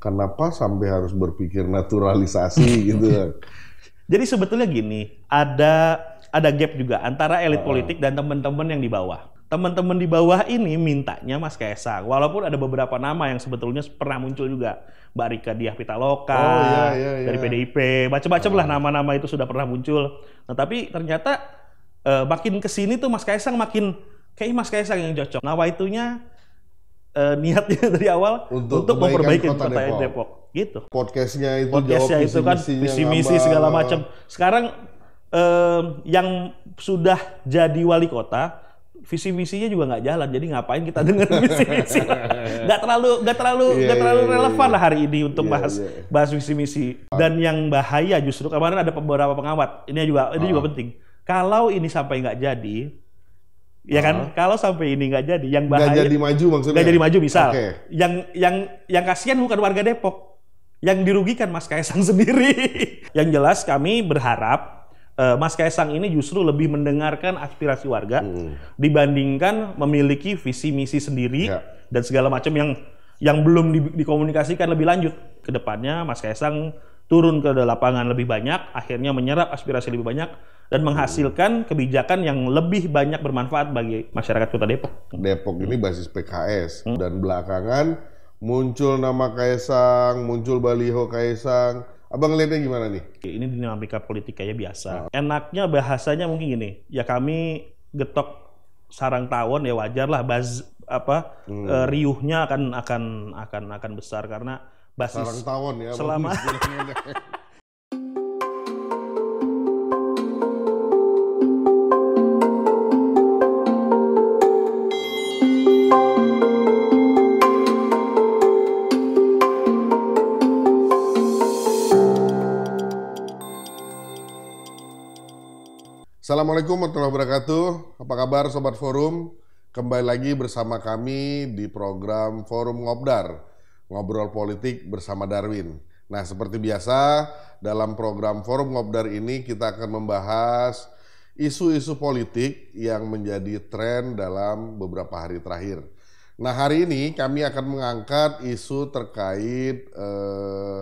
kenapa sampai harus berpikir naturalisasi gitu Jadi sebetulnya gini, ada ada gap juga antara elit politik dan teman-teman yang di bawah. Teman-teman di bawah ini mintanya Mas Kaisang, walaupun ada beberapa nama yang sebetulnya pernah muncul juga, Mbak Rika Diah Pitaloka oh, iya, iya, iya. dari PDIP, macam-macam uh. lah nama-nama itu sudah pernah muncul. Nah tapi ternyata uh, makin kesini tuh Mas Kaisang makin kayak Mas Kaisang yang cocok. Nah, itunya uh, niatnya dari awal untuk, untuk memperbaiki kota, kota Depok. Depok. Gitu. Podcastnya itu Podcastnya jawab itu kan visi misi segala macam. Sekarang uh, yang sudah jadi wali kota visi misinya juga nggak jalan jadi ngapain kita dengar visi misi nggak terlalu nggak terlalu iya, nggak yeah, terlalu yeah, relevan yeah, lah hari ini untuk yeah, bahas yeah. bahas visi misi dan yang bahaya justru kemarin ada beberapa pengawat ini juga ini uh. juga ah. penting kalau ini sampai nggak jadi Ya kan? Uh. Kalau sampai ini nggak jadi, yang bahaya nggak jadi maju maksudnya. Nggak jadi maju misal. Okay. Yang yang yang kasihan bukan warga Depok. Yang dirugikan Mas Kaisang sendiri. yang jelas kami berharap uh, Mas Kaisang ini justru lebih mendengarkan aspirasi warga hmm. dibandingkan memiliki visi misi sendiri ya. dan segala macam yang yang belum di, dikomunikasikan lebih lanjut ke depannya Mas Kaisang turun ke lapangan lebih banyak, akhirnya menyerap aspirasi lebih banyak dan menghasilkan kebijakan yang lebih banyak bermanfaat bagi masyarakat Kota Depok. Depok ini hmm. basis PKS hmm. dan belakangan muncul nama Kaisang, muncul baliho Kaisang. Abang lihatnya gimana nih? Ini dinamika politik kayak biasa. Nah. Enaknya bahasanya mungkin gini, ya kami getok sarang tawon ya wajarlah baz apa hmm. Eh, riuhnya akan akan akan akan besar karena basis Sarang tawon ya. Selama Assalamualaikum warahmatullahi wabarakatuh. Apa kabar Sobat Forum? Kembali lagi bersama kami di program Forum Ngobdar ngobrol politik bersama Darwin. Nah, seperti biasa dalam program Forum Ngobdar ini kita akan membahas isu-isu politik yang menjadi tren dalam beberapa hari terakhir. Nah, hari ini kami akan mengangkat isu terkait eh,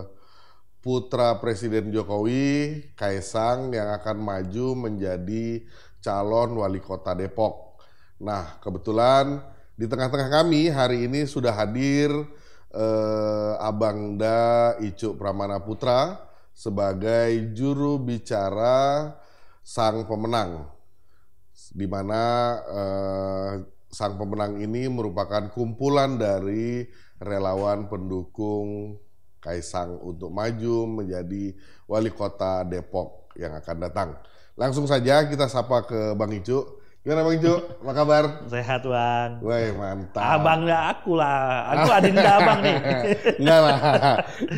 putra Presiden Jokowi, Kaisang yang akan maju menjadi calon wali kota Depok. Nah, kebetulan di tengah-tengah kami hari ini sudah hadir eh, Abang Da Icuk Pramana Putra sebagai juru bicara sang pemenang di mana eh, sang pemenang ini merupakan kumpulan dari relawan pendukung Kaisang untuk maju menjadi wali kota Depok yang akan datang. Langsung saja kita sapa ke Bang Icuk. Gimana Bang Jo? Apa kabar? Sehat Bang. Woi mantap. Abang lah aku lah. Aku adinda abang nih. Enggak lah.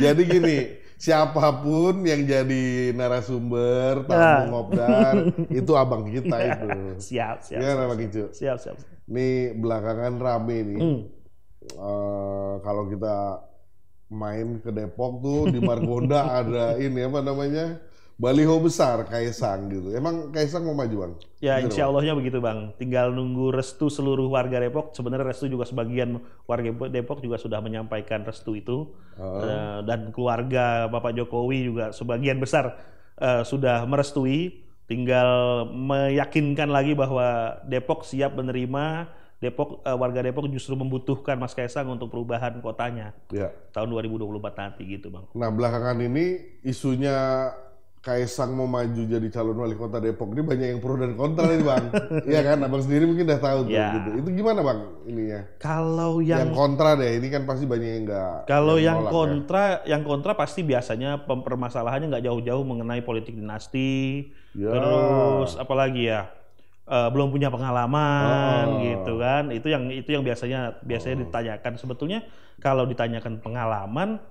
Jadi gini, siapapun yang jadi narasumber ya. tamu ngobrol, itu abang kita ya, itu siap siap Gimana bang Jo? siap siap ini belakangan rame nih hmm. uh, kalau kita main ke Depok tuh di Margonda ada ini apa namanya baliho besar Kaisang gitu. Emang Kaisang mau maju bang? Ya Bener, insya Allahnya begitu bang. Tinggal nunggu restu seluruh warga Depok. Sebenarnya restu juga sebagian warga Depok juga sudah menyampaikan restu itu uh. dan keluarga Bapak Jokowi juga sebagian besar uh, sudah merestui. Tinggal meyakinkan lagi bahwa Depok siap menerima. Depok uh, warga Depok justru membutuhkan Mas Kaisang untuk perubahan kotanya ya. tahun 2024 nanti gitu bang. Nah belakangan ini isunya Kaisang mau maju jadi calon wali kota Depok ini banyak yang pro dan kontra nih bang, iya kan? Abang sendiri mungkin udah tahu tuh. Ya. Gitu. Itu gimana bang ini ya. Kalau yang, yang kontra deh, ini kan pasti banyak yang nggak. Kalau yang, yang kontra, ya. yang kontra pasti biasanya permasalahannya nggak jauh-jauh mengenai politik dinasti, ya. terus apalagi ya uh, belum punya pengalaman oh. gitu kan itu yang itu yang biasanya biasanya oh. ditanyakan sebetulnya kalau ditanyakan pengalaman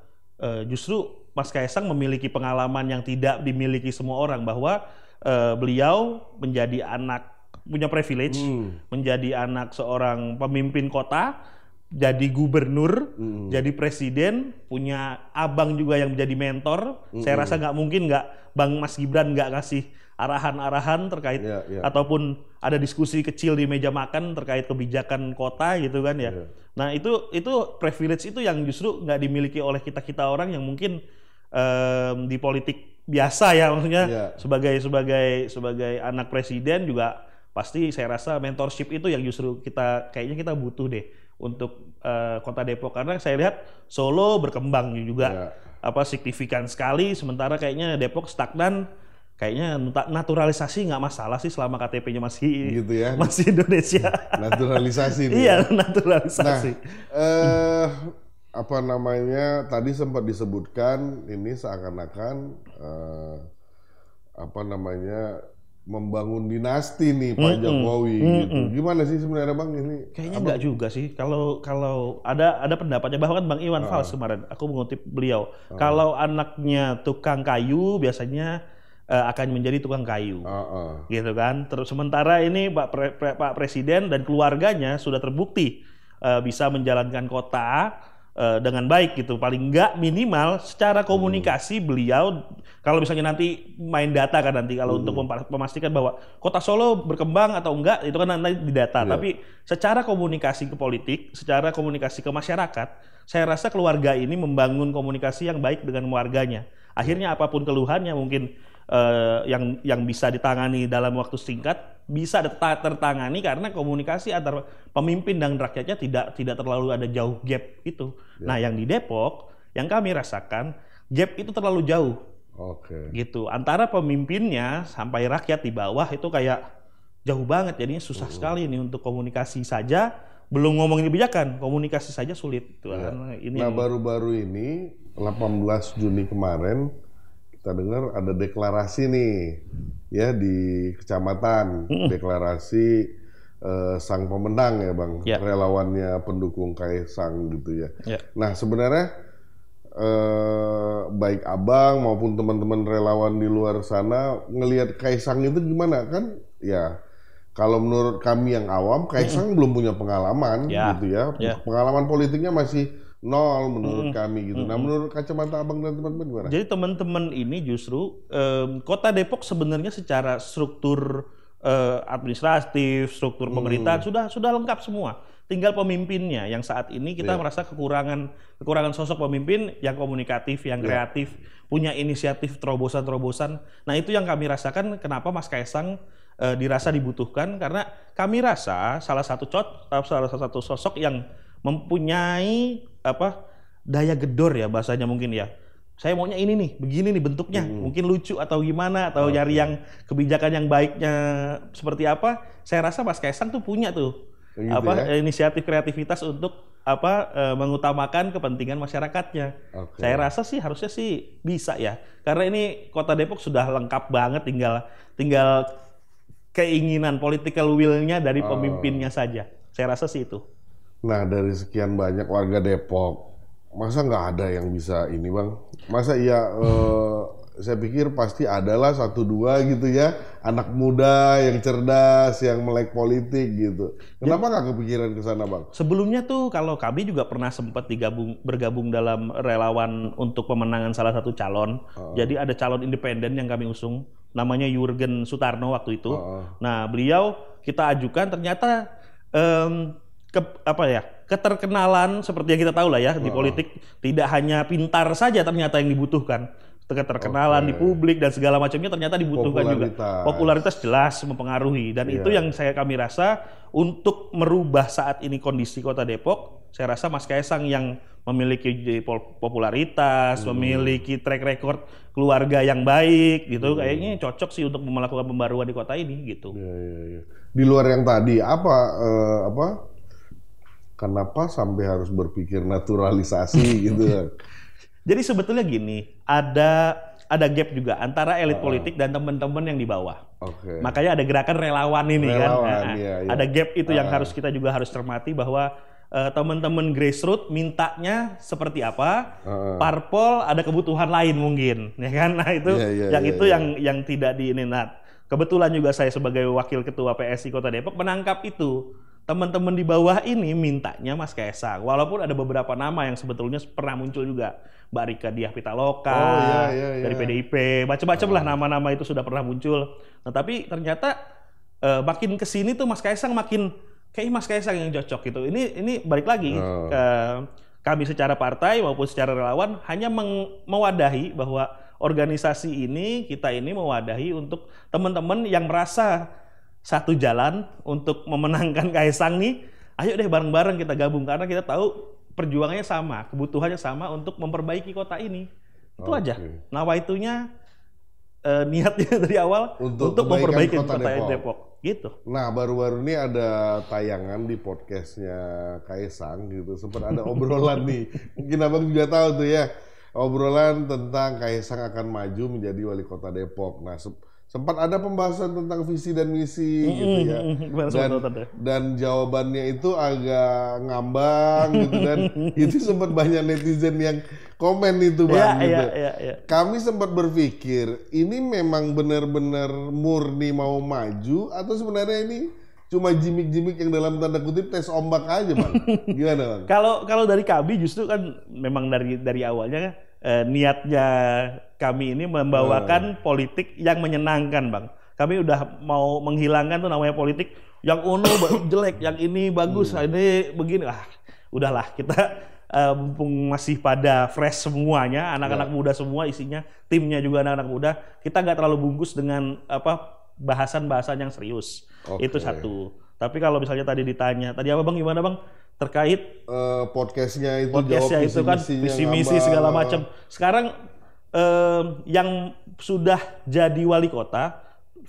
uh, justru Mas Kaisang memiliki pengalaman yang tidak dimiliki semua orang bahwa uh, beliau menjadi anak punya privilege hmm. menjadi anak seorang pemimpin kota jadi gubernur, hmm. jadi presiden, punya abang juga yang menjadi mentor. Hmm. Saya rasa nggak mungkin nggak Bang Mas Gibran nggak kasih arahan-arahan terkait yeah, yeah. ataupun ada diskusi kecil di meja makan terkait kebijakan kota gitu kan ya. Yeah. Nah itu itu privilege itu yang justru nggak dimiliki oleh kita kita orang yang mungkin um, di politik biasa ya maksudnya yeah. sebagai sebagai sebagai anak presiden juga pasti saya rasa mentorship itu yang justru kita kayaknya kita butuh deh untuk uh, kota Depok karena saya lihat Solo berkembang juga yeah. apa signifikan sekali sementara kayaknya Depok stagnan kayaknya naturalisasi nggak masalah sih selama KTP-nya masih gitu ya. masih Indonesia. Naturalisasi. Ya. iya, naturalisasi. Nah, eh, apa namanya? Tadi sempat disebutkan ini seakan-akan eh, apa namanya? membangun dinasti nih Pak mm Jokowi mm gitu. Gimana sih sebenarnya Bang ini? Kayaknya apa? enggak juga sih. Kalau kalau ada ada pendapatnya bahkan Bang Iwan uh. Fals kemarin aku mengutip beliau. Uh. Kalau anaknya tukang kayu biasanya uh, akan menjadi tukang kayu, uh -uh. gitu kan. Terus sementara ini Pak Pre Pre Pak Presiden dan keluarganya sudah terbukti uh, bisa menjalankan kota uh, dengan baik gitu. Paling nggak minimal secara hmm. komunikasi hmm. beliau kalau misalnya nanti main data kan nanti kalau hmm. untuk memastikan bahwa kota Solo berkembang atau enggak itu kan nanti di data. Yeah. Tapi secara komunikasi ke politik, secara komunikasi ke masyarakat, saya rasa keluarga ini membangun komunikasi yang baik dengan warganya. Akhirnya apapun keluhannya mungkin uh, yang yang bisa ditangani dalam waktu singkat bisa tertangani karena komunikasi antar pemimpin dan rakyatnya tidak tidak terlalu ada jauh gap itu. Ya. Nah, yang di Depok yang kami rasakan gap itu terlalu jauh. Oke. Okay. Gitu. Antara pemimpinnya sampai rakyat di bawah itu kayak jauh banget jadi susah uh. sekali ini untuk komunikasi saja belum ngomongin kebijakan, komunikasi saja sulit. Itu ya. ini. Nah, baru-baru ini 18 Juni kemarin kita dengar ada deklarasi nih ya di kecamatan deklarasi eh, sang pemenang ya bang yeah. relawannya pendukung Kaisang gitu ya. Yeah. Nah sebenarnya eh, baik abang maupun teman-teman relawan di luar sana ngelihat Kaisang itu gimana kan ya kalau menurut kami yang awam Kaisang hmm. belum punya pengalaman yeah. gitu ya yeah. pengalaman politiknya masih nol menurut hmm. kami gitu. Hmm. Nah, menurut kacamata Abang dan teman-teman gimana? Jadi teman-teman ini justru um, Kota Depok sebenarnya secara struktur uh, administratif, struktur mm. pemerintahan hmm. sudah sudah lengkap semua. Tinggal pemimpinnya yang saat ini kita yeah. merasa kekurangan kekurangan sosok pemimpin yang komunikatif, yang iya. kreatif, yeah. punya inisiatif terobosan-terobosan. Nah, itu yang kami rasakan kenapa Mas Kaisang uh, dirasa dibutuhkan karena kami rasa salah satu cot salah satu sosok yang mempunyai apa daya gedor ya bahasanya mungkin ya saya maunya ini nih, begini nih bentuknya, hmm. mungkin lucu atau gimana, atau okay. nyari yang kebijakan yang baiknya seperti apa. Saya rasa Mas Kaisang tuh punya tuh oh gitu apa ya? inisiatif kreativitas untuk apa e, mengutamakan kepentingan masyarakatnya. Okay. Saya rasa sih harusnya sih bisa ya, karena ini kota Depok sudah lengkap banget, tinggal tinggal keinginan political willnya dari oh. pemimpinnya saja. Saya rasa sih itu. Nah dari sekian banyak warga Depok, masa nggak ada yang bisa ini bang? Masa iya eh, saya pikir pasti adalah satu dua gitu ya anak muda yang cerdas yang melek politik gitu. Kenapa nggak kepikiran ke sana bang? Sebelumnya tuh kalau kami juga pernah sempat digabung bergabung dalam relawan untuk pemenangan salah satu calon. Uh -uh. Jadi ada calon independen yang kami usung namanya Jurgen Sutarno waktu itu. Uh -uh. Nah beliau kita ajukan ternyata um, ke apa ya keterkenalan seperti yang kita tahu lah ya di politik tidak hanya pintar saja ternyata yang dibutuhkan keterkenalan okay. di publik dan segala macamnya ternyata dibutuhkan popularitas. juga popularitas jelas mempengaruhi dan yeah. itu yang saya kami rasa untuk merubah saat ini kondisi kota Depok saya rasa Mas Kaisang yang memiliki popularitas, hmm. memiliki track record keluarga yang baik gitu, hmm. kayaknya cocok sih untuk melakukan pembaruan di kota ini gitu. yeah, yeah, yeah. Di luar yang tadi apa uh, apa kenapa sampai harus berpikir naturalisasi gitu Jadi sebetulnya gini, ada ada gap juga antara elit uh, politik dan teman-teman yang di bawah. Okay. Makanya ada gerakan relawan ini kan. relawan, kan. Nah, iya, iya. Ada gap itu uh, yang ah. harus kita juga harus cermati bahwa uh, teman-teman grassroots mintanya seperti apa, uh, parpol ada kebutuhan lain mungkin, ya kan? Nah itu iya, iya, yang iya, itu iya. yang yang tidak diininat. Kebetulan juga saya sebagai wakil ketua PSI Kota Depok menangkap itu teman-teman di bawah ini mintanya Mas Kaisang. Walaupun ada beberapa nama yang sebetulnya pernah muncul juga. Mbak Rika Diah Pitaloka oh, iya, iya, iya. dari PDIP, macam-macam oh. lah nama-nama itu sudah pernah muncul. Nah, tapi ternyata uh, makin ke sini tuh Mas Kaisang makin kayak Mas Kaisang yang cocok gitu. Ini ini balik lagi oh. Uh, kami secara partai maupun secara relawan hanya mewadahi bahwa organisasi ini kita ini mewadahi untuk teman-teman yang merasa satu jalan untuk memenangkan Kaisang nih, ayo deh bareng-bareng kita gabung karena kita tahu perjuangannya sama, kebutuhannya sama untuk memperbaiki kota ini. Itu okay. aja. Nawaitunya eh, niatnya dari awal untuk, untuk memperbaiki kota, kota Depok. Depok. Gitu. Nah, baru-baru ini ada tayangan di podcastnya Kaisang gitu. Sempat ada obrolan nih. Mungkin abang juga tahu tuh ya obrolan tentang Kaisang akan maju menjadi wali kota Depok. Nah, sempat ada pembahasan tentang visi dan misi mm -hmm. gitu ya dan, dan jawabannya itu agak ngambang gitu dan itu sempat banyak netizen yang komen itu iya, bang yeah, gitu yeah, yeah, kami sempat berpikir ini memang benar-benar murni mau maju atau sebenarnya ini cuma jimik-jimik yang dalam tanda kutip tes ombak aja bang gimana bang kalau kalau dari kami justru kan memang dari dari awalnya kan eh, niatnya kami ini membawakan hmm. politik yang menyenangkan, Bang. Kami udah mau menghilangkan tuh namanya politik yang uno jelek, yang ini bagus, hmm. ini begini. Ah, udahlah kita uh, mumpung masih pada fresh semuanya, anak-anak ya. muda semua isinya, timnya juga anak-anak muda, kita nggak terlalu bungkus dengan apa bahasan-bahasan yang serius. Okay. Itu satu. Tapi kalau misalnya tadi ditanya, tadi apa Bang gimana Bang? terkait uh, podcastnya itu podcastnya jawab itu kan visi misi segala macam. Sekarang uh, yang sudah jadi wali kota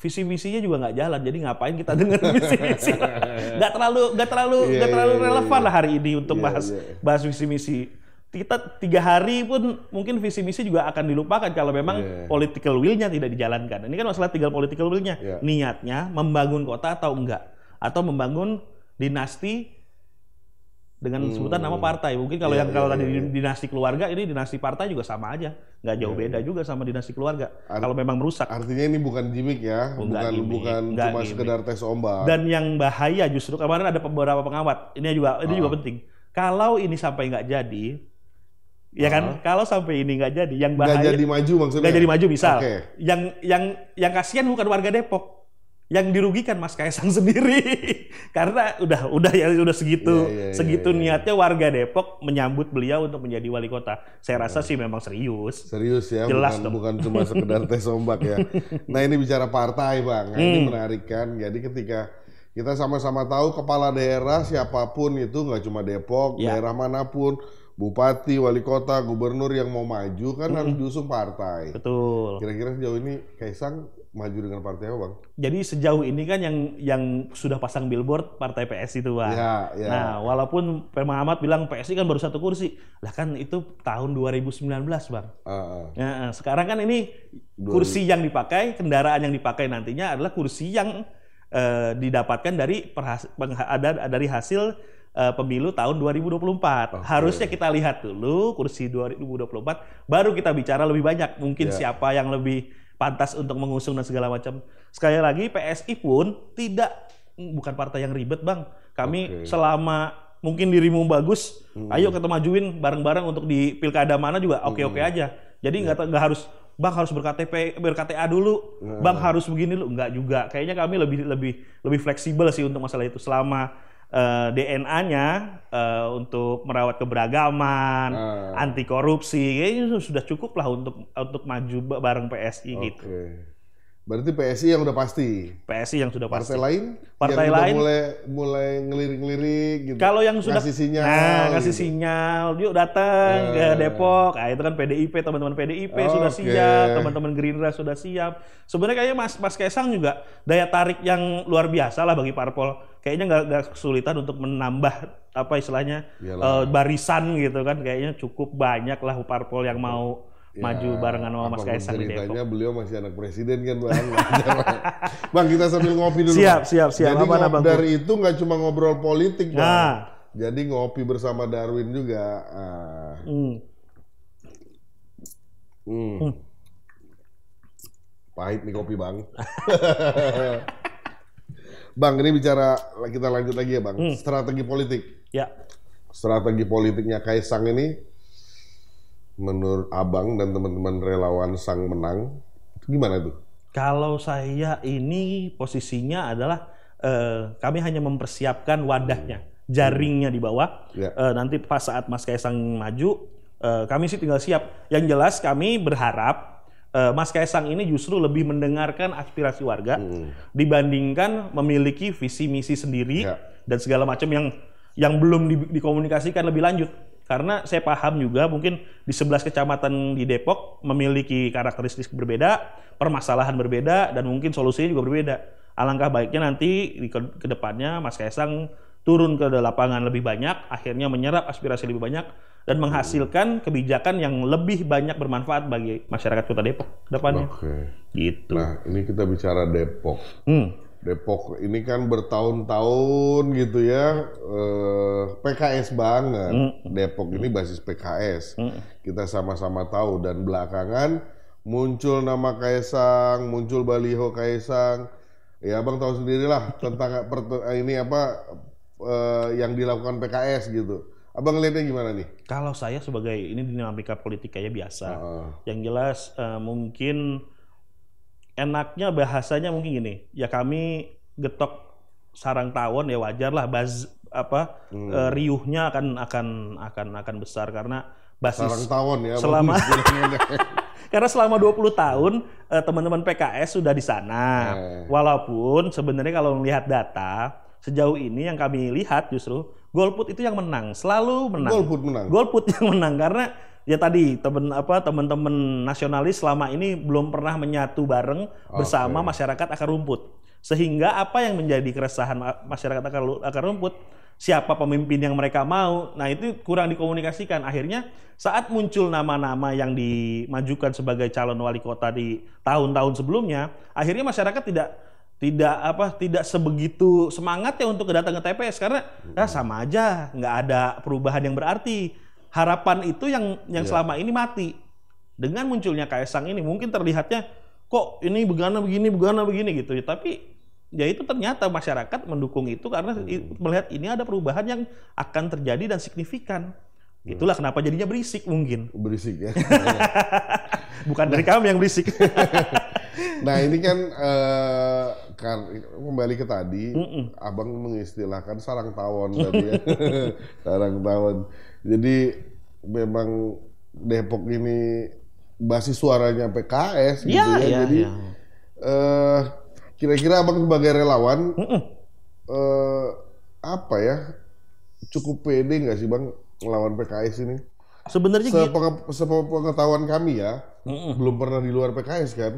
visi misinya juga nggak jalan jadi ngapain kita dengar visi misi nggak terlalu nggak terlalu iya, nggak yeah, terlalu yeah, relevan yeah, lah hari ini untuk iya, bahas iya. bahas visi misi kita tiga hari pun mungkin visi misi juga akan dilupakan kalau memang yeah. political will-nya tidak dijalankan. Ini kan masalah tinggal political will-nya. Yeah. Niatnya membangun kota atau enggak atau membangun dinasti dengan hmm. sebutan nama partai. Mungkin kalau yeah, yang kalau yeah, tadi yeah. Iya. dinasti keluarga ini dinasti partai juga sama aja, nggak jauh yeah. beda iya. juga sama dinasti keluarga. Art kalau memang merusak. Artinya ini bukan gimmick ya, oh, bukan gimmick, bukan cuma gimmick. sekedar tes ombak. Dan yang bahaya justru kemarin ada beberapa pengawat. Ini juga ini juga ah. penting. Kalau ini sampai nggak jadi, Ya kan, ah. kalau sampai ini nggak jadi, yang bahaya nggak jadi maju maksudnya nggak jadi maju misal, okay. yang yang yang kasihan bukan warga Depok, yang dirugikan Mas Kaisang sendiri karena udah udah ya udah segitu yeah, yeah, iya, segitu yeah, yeah. niatnya warga Depok menyambut beliau untuk menjadi wali kota. Saya rasa yeah. sih memang serius. Serius ya, Jelas bukan, dong. bukan cuma sekedar teh sombak ya. Nah ini bicara partai bang, nah, hmm. ini menarik kan. Jadi ketika kita sama-sama tahu kepala daerah siapapun itu nggak cuma Depok, yeah. daerah manapun bupati, wali kota, gubernur yang mau maju kan mm -hmm. harus diusung partai. Betul. Kira-kira sejauh ini Kaisang maju dengan partai apa bang? Jadi sejauh ini kan yang yang sudah pasang billboard partai PS itu bang. Ya, ya. Nah walaupun Pak Muhammad bilang PSI kan baru satu kursi, lah kan itu tahun 2019 bang. Uh, uh. Nah, sekarang kan ini kursi yang dipakai, kendaraan yang dipakai nantinya adalah kursi yang uh, didapatkan dari perhas- ada dari hasil uh, pemilu tahun 2024. Okay. Harusnya kita lihat dulu kursi 2024 baru kita bicara lebih banyak mungkin yeah. siapa yang lebih pantas untuk mengusung dan segala macam. Sekali lagi PSI pun tidak bukan partai yang ribet, Bang. Kami okay. selama mungkin dirimu bagus, hmm. ayo kita majuin bareng-bareng untuk di pilkada mana juga oke-oke okay -okay aja. Jadi nggak yeah. nggak harus Bang harus berKTP berKTA dulu. Nah. Bang harus begini lu enggak juga. Kayaknya kami lebih lebih lebih fleksibel sih untuk masalah itu selama uh, eh, DNA-nya uh, eh, untuk merawat keberagaman, uh. Ah. anti korupsi, kayaknya sudah cukup lah untuk untuk maju bareng PSI okay. gitu. Berarti PSI yang udah pasti. PSI yang sudah pasti. Partai lain? Partai yang lain mulai mulai ngelirik-ngelirik gitu. Kalau yang sudah ngasih sinyal. Nah, ngasih gitu. sinyal, yuk datang eh. ke Depok. Nah, itu kan PDIP, teman-teman PDIP oh, sudah siap, teman-teman Gerindra sudah siap. Sebenarnya kayaknya Mas Mas Kaisang juga daya tarik yang luar biasa lah bagi parpol kayaknya nggak nggak kesulitan untuk menambah apa istilahnya eh, barisan gitu kan kayaknya cukup banyak lah parpol yang mau ya, maju barengan sama Mas Kaisang di gitu. Depok. beliau masih anak presiden kan bang. bang kita sambil ngopi dulu. Siap bang. siap siap. Jadi apa dari itu nggak cuma ngobrol politik bang. Nah. Jadi ngopi bersama Darwin juga. Uh. Hmm. Hmm. hmm. Pahit nih kopi bang. Bang, ini bicara kita lanjut lagi ya, Bang. Hmm. Strategi politik. Ya. Strategi politiknya Kaisang ini menurut Abang dan teman-teman relawan Sang menang gimana itu? Kalau saya ini posisinya adalah eh, kami hanya mempersiapkan wadahnya, hmm. Hmm. jaringnya di bawah. Ya. Eh, nanti pas saat Mas Kaisang maju, eh, kami sih tinggal siap. Yang jelas kami berharap uh, Mas Kaisang ini justru lebih mendengarkan aspirasi warga hmm. dibandingkan memiliki visi misi sendiri ya. dan segala macam yang yang belum di, dikomunikasikan lebih lanjut. Karena saya paham juga mungkin di sebelas kecamatan di Depok memiliki karakteristik berbeda, permasalahan berbeda dan mungkin solusinya juga berbeda. Alangkah baiknya nanti di ke, ke depannya Mas Kaisang turun ke lapangan lebih banyak, akhirnya menyerap aspirasi lebih banyak dan menghasilkan kebijakan yang lebih banyak bermanfaat bagi masyarakat Kota Depok ke depannya. Oke. Gitu. Nah, ini kita bicara Depok. Hmm. Depok ini kan bertahun-tahun gitu ya eh, PKS banget. Hmm. Depok ini basis PKS. Hmm. Kita sama-sama tahu dan belakangan muncul nama Kaisang, muncul baliho Kaisang. Ya, Bang tahu sendirilah tentang ini apa uh, yang dilakukan PKS gitu. Abang ngeliatnya gimana nih? Kalau saya sebagai ini dinamika politik kayak biasa. Uh -uh. Yang jelas uh, mungkin enaknya bahasanya mungkin gini. Ya kami getok sarang tawon ya wajar lah baz apa hmm. uh, riuhnya akan akan akan akan besar karena basis sarang tawon ya. Selama Karena selama 20 tahun teman-teman PKS sudah di sana. Eh. Walaupun sebenarnya kalau melihat data sejauh ini yang kami lihat justru golput itu yang menang, selalu menang. Golput menang. Golput yang menang karena ya tadi temen apa teman-teman nasionalis selama ini belum pernah menyatu bareng bersama okay. masyarakat akar rumput. Sehingga apa yang menjadi keresahan masyarakat akar, akar rumput siapa pemimpin yang mereka mau. Nah, itu kurang dikomunikasikan. Akhirnya saat muncul nama-nama yang dimajukan sebagai calon wali kota di tahun-tahun sebelumnya, akhirnya masyarakat tidak tidak apa tidak sebegitu semangat ya untuk datang ke TPS karena ya sama aja nggak ada perubahan yang berarti harapan itu yang yang yeah. selama ini mati dengan munculnya Kaisang ini mungkin terlihatnya kok ini begana begini begana begini gitu ya tapi ya itu ternyata masyarakat mendukung itu karena hmm. melihat ini ada perubahan yang akan terjadi dan signifikan Hmm. Itulah hmm. kenapa jadinya berisik mungkin. Berisik ya. Bukan nah. dari kami yang berisik. nah ini kan uh, eh, kar kembali ke tadi, mm -mm. abang mengistilahkan sarang tawon tadi ya, sarang tawon. Jadi memang Depok ini basis suaranya PKS gitu iya, ya. ya. ya Jadi ya. Uh, kira-kira abang sebagai relawan mm -mm. Uh, apa ya cukup pede nggak sih bang melawan PKS ini? Sebenarnya gitu. sepengetahuan kami ya, mm -mm. belum pernah di luar PKS kan?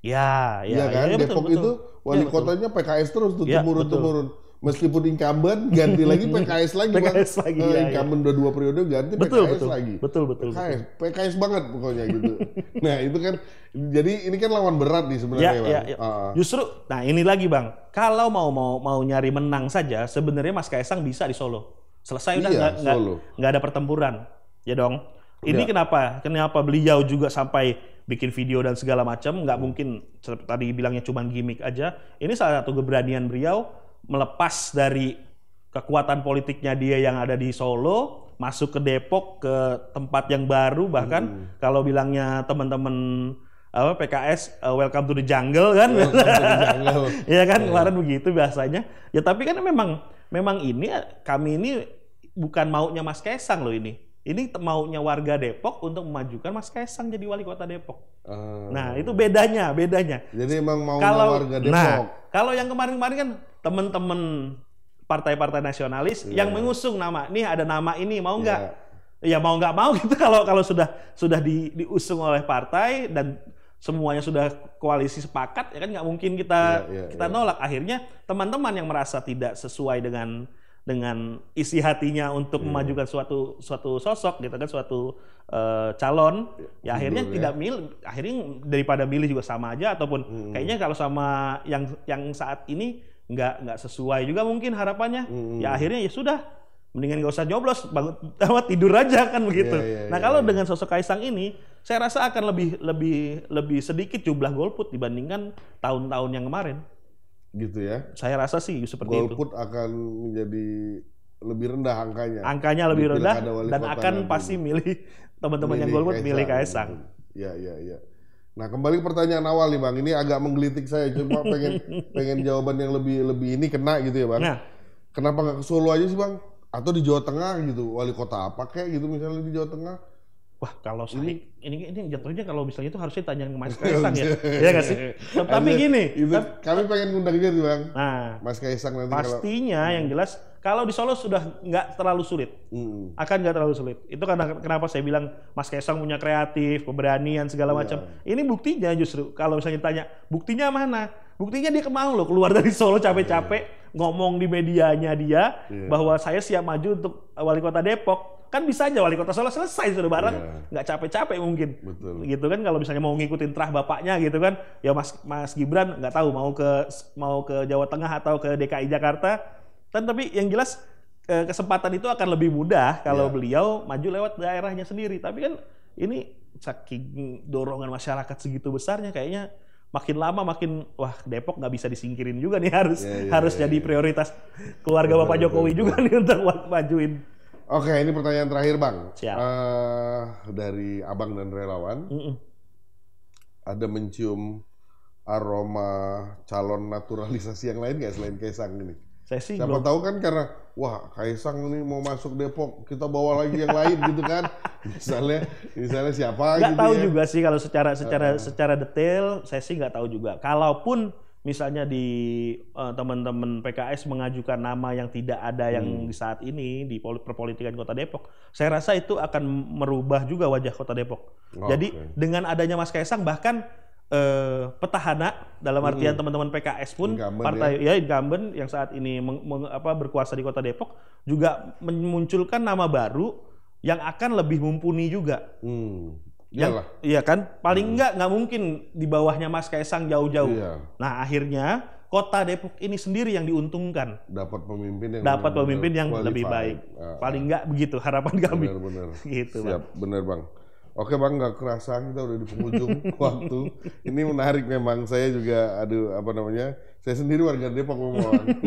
Ya, ya, ya kan? Ya, ya, Depok betul, itu wali ya, kotanya PKS terus tuh ya, turun turun. Meskipun incumbent ganti lagi PKS lagi, PKS bang. lagi, uh, ya, incumbent udah ya. dua periode ganti betul, PKS betul, lagi, betul betul, PKS, PKS banget pokoknya gitu. nah itu kan, jadi ini kan lawan berat nih sebenarnya, ya, bang. Ya, ya. Uh. Justru, nah ini lagi bang, kalau mau mau mau nyari menang saja, sebenarnya Mas Kaisang bisa di Solo. Selesai udah iya, nggak nggak ada pertempuran, ya dong. Ini ya. kenapa? Kenapa beliau juga sampai bikin video dan segala macam? Nggak hmm. mungkin tadi bilangnya cuma gimmick aja. Ini salah satu keberanian beliau melepas dari kekuatan politiknya dia yang ada di Solo masuk ke Depok ke tempat yang baru bahkan hmm. kalau bilangnya teman-teman apa PKS uh, eh, welcome to the jungle kan. Oh, iya kan yeah. Iya. begitu biasanya. Ya tapi kan memang memang ini kami ini bukan maunya Mas Kaisang loh ini. Ini maunya warga Depok untuk memajukan Mas Kaisang jadi wali kota Depok. Uh, nah itu bedanya, bedanya. Jadi emang mau kalau, warga nah, Depok. Nah, kalau yang kemarin-kemarin kan teman-teman partai-partai nasionalis yeah. yang mengusung nama, nih ada nama ini mau nggak? Yeah. Ya mau nggak mau gitu kalau kalau sudah sudah di, diusung oleh partai dan semuanya sudah koalisi sepakat ya kan nggak mungkin kita yeah, yeah, kita yeah. nolak akhirnya teman-teman yang merasa tidak sesuai dengan dengan isi hatinya untuk hmm. memajukan suatu suatu sosok gitu kan suatu uh, calon ya, ya akhirnya iya. tidak milih akhirnya daripada milih juga sama aja ataupun hmm. kayaknya kalau sama yang yang saat ini nggak nggak sesuai juga mungkin harapannya hmm. ya akhirnya ya sudah mendingan nggak usah nyoblos bangun tidur aja kan begitu yeah, yeah, nah yeah, kalau yeah. dengan sosok Kaisang ini saya rasa akan lebih lebih lebih sedikit jumlah golput dibandingkan tahun-tahun yang kemarin. Gitu ya. Saya rasa sih seperti golput itu. Golput akan menjadi lebih rendah angkanya. Angkanya lebih rendah dan akan pasti milih teman-teman yang golput Kaisang. milih Kaisang. Ya ya ya. Nah kembali ke pertanyaan awal nih bang, ini agak menggelitik saya cuma pengen pengen jawaban yang lebih lebih ini kena gitu ya bang. Nah. Kenapa nggak ke Solo aja sih bang? Atau di Jawa Tengah gitu, wali kota apa kayak gitu misalnya di Jawa Tengah? wah kalau ini ini ini jatuhnya kalau misalnya itu harusnya tanya ke Mas Kaisang ya, Iya nggak sih? Tapi gini, itu, tapi, kami pengen ngundang dia tuh bang. Nah, Mas Kaisang nanti pastinya kalau, hmm. yang jelas kalau di Solo sudah nggak terlalu sulit, Hmm. akan nggak terlalu sulit. Itu karena kenapa saya bilang Mas Kaisang punya kreatif, keberanian segala iya. macam. Ini buktinya justru kalau misalnya tanya buktinya mana? Buktinya dia kemau loh keluar dari Solo capek-capek iya. ngomong di medianya dia yeah. bahwa saya siap maju untuk wali kota Depok kan bisa aja wali kota Solo selesai sudah bareng iya. nggak yeah. capek-capek mungkin Betul. gitu kan kalau misalnya mau ngikutin terah bapaknya gitu kan ya Mas Mas Gibran nggak tahu mau ke mau ke Jawa Tengah atau ke DKI Jakarta kan tapi yang jelas eh, kesempatan itu akan lebih mudah kalau yeah. beliau maju lewat daerahnya sendiri tapi kan ini saking dorongan masyarakat segitu besarnya kayaknya makin lama makin wah Depok nggak bisa disingkirin juga nih harus yeah, yeah, harus yeah, jadi iya. prioritas keluarga Bapak Jokowi juga nih untuk majuin Oke, ini pertanyaan terakhir bang. Siap. Uh, dari abang dan relawan, mm -mm. ada mencium aroma calon naturalisasi yang lain nggak selain Kaisang ini? Saya sih Siapa belum. tahu kan karena wah Kaisang ini mau masuk Depok, kita bawa lagi yang lain gitu kan. Misalnya misalnya siapa Gak gitu tahu ya. juga sih kalau secara secara uh. secara detail saya sih nggak tahu juga. Kalaupun misalnya di uh, teman-teman PKS mengajukan nama yang tidak ada yang hmm. di saat ini di perpolitikan Kota Depok, saya rasa itu akan merubah juga wajah Kota Depok. Oh, Jadi dengan adanya Mas Kaisang bahkan uh, petahana dalam artian hmm. teman-teman PKS pun incumbent partai ya, ya incumbent yang saat ini meng, meng, apa, berkuasa di Kota Depok juga memunculkan nama baru yang akan lebih mumpuni juga. Hmm. Iyalah. Iya kan? Paling enggak hmm. nggak mungkin di bawahnya Mas Kaisang jauh-jauh. Iya. Nah, akhirnya kota Depok ini sendiri yang diuntungkan. Dapat pemimpin yang dapat pemimpin yang lebih baik. Ah, ah. Paling enggak begitu harapan kami. Benar-benar. gitu, Siap, bang. benar bang. Oke bang, nggak kerasa kita udah di penghujung waktu. Ini menarik memang. Saya juga, aduh, apa namanya? Saya sendiri warga Depok memohon.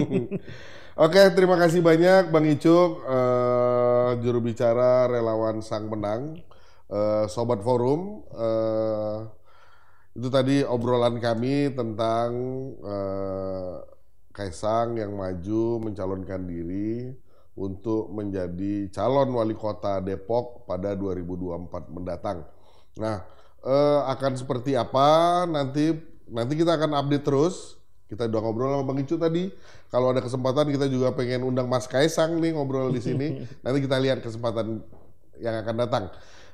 Oke, terima kasih banyak Bang Icuk, uh, juru bicara relawan Sang menang. Eh, Sobat Forum. Uh, itu tadi obrolan kami tentang uh, Kaisang yang maju mencalonkan diri untuk menjadi calon wali kota Depok pada 2024 mendatang. Nah, uh, akan seperti apa nanti nanti kita akan update terus. Kita udah ngobrol sama Bang Icu tadi. Kalau ada kesempatan kita juga pengen undang Mas Kaisang nih ngobrol di sini. nanti kita lihat kesempatan yang akan datang.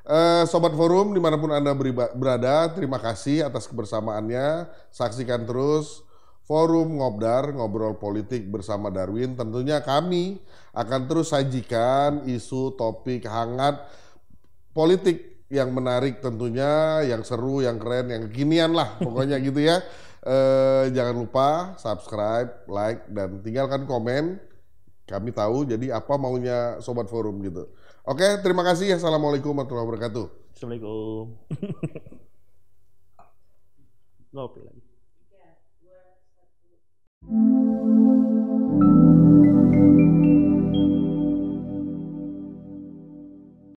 Uh, Sobat Forum, dimanapun Anda berada, terima kasih atas kebersamaannya. Saksikan terus Forum Ngobdar, Ngobrol Politik bersama Darwin. Tentunya kami akan terus sajikan isu, topik hangat, politik yang menarik tentunya, yang seru, yang keren, yang kekinian lah pokoknya gitu ya. Uh, jangan lupa subscribe, like, dan tinggalkan komen. Kami tahu jadi apa maunya Sobat Forum gitu. Oke, terima kasih. Assalamualaikum warahmatullahi wabarakatuh. Assalamualaikum. Ngopi lagi.